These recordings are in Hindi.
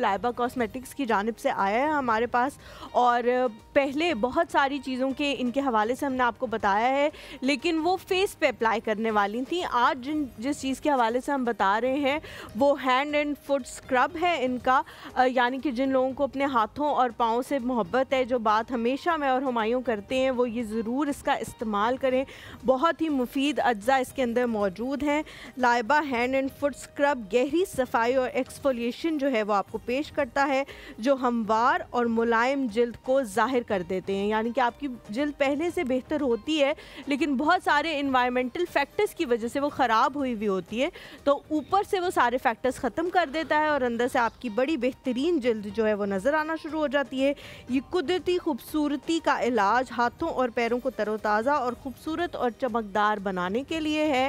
लाइबा कॉस्मेटिक्स की जानब से आया है हमारे पास और पहले बहुत सारी चीज़ों के इनके हवाले से हमने आपको बताया है लेकिन वो फेस पे अप्लाई करने वाली थी आज जिन जिस चीज़ के हवाले से हम बता रहे हैं वो हैंड एंड फुट स्क्रब है इनका यानी कि जिन लोगों को अपने हाथों और पाँव से मोहब्बत है जो बात हमेशा मैं और हमायूँ करते हैं वो ये ज़रूर इसका इस्तेमाल करें बहुत ही मुफीद अज्जा इसके अंदर मौजूद हैं Laiba hand and foot scrub गहरी सफाई और एक्सफोलिएशन जो है वो आपको पेश करता है जो हमवार और मुलायम जल्द को ज़ाहिर कर देते हैं यानी कि आपकी जल्द पहले से बेहतर होती है लेकिन बहुत सारे इन्वायरमेंटल फैक्टर्स की वजह से वो ख़राब हुई हुई होती है तो ऊपर से वो सारे फैक्टर्स ख़त्म कर देता है और अंदर से आपकी बड़ी बेहतरीन जल्द जो है वो नज़र आना शुरू हो जाती है ये कुदरती खूबसूरती का इलाज हाथों और पैरों को तरोताज़ा और ख़ूबसूरत और चमकदार बनाने के लिए है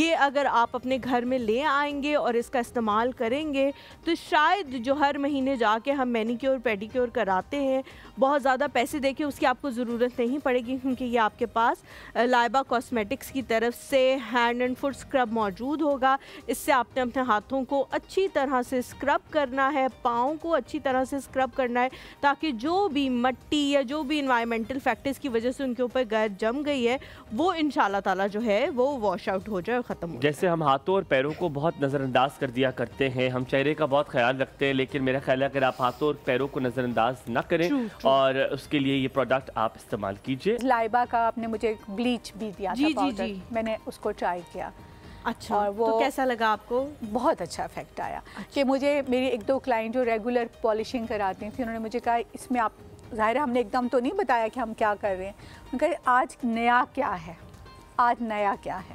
ये अगर आप अपने घर में ले आएंगे और इसका इस्तेमाल करेंगे तो शायद जो हर महीने जाके हम पेडी पेडिक्योर कराते हैं बहुत ज़्यादा पैसे दे के उसकी आपको ज़रूरत नहीं पड़ेगी क्योंकि ये आपके पास लाइबा कॉस्मेटिक्स की तरफ से हैंड एंड फुट स्क्रब मौजूद होगा इससे आपने अपने हाथों को अच्छी तरह से स्क्रब करना है पाँव को अच्छी तरह से स्क्रब करना है ताकि जो भी मट्टी या जो भी इन्वायरमेंटल फैक्टर्स की वजह से उनके ऊपर गैर जम गई है वो इन शाला जो है वो वॉश आउट हो जाए और ख़त्म जैसे हम हाथों और पैरों को बहुत नज़रअंदाज कर दिया करते हैं हम चेहरे का बहुत ख्याल रखते हैं लेकिन मेरा ख्याल है अगर आप हाथों और पैरों को नज़रअंदाज न करें true, true. और उसके लिए ये प्रोडक्ट आप इस्तेमाल कीजिए लाइबा का आपने मुझे ब्लीच भी दिया जी, था जी, जी. मैंने उसको ट्राई किया अच्छा और तो वो तो कैसा लगा आपको बहुत अच्छा इफेक्ट आया अच्छा। कि मुझे मेरी एक दो क्लाइंट जो रेगुलर पॉलिशिंग कराती थी उन्होंने मुझे कहा इसमें आप ज़ाहिर हमने एकदम तो नहीं बताया कि हम क्या कर रहे हैं आज नया क्या है आज नया क्या है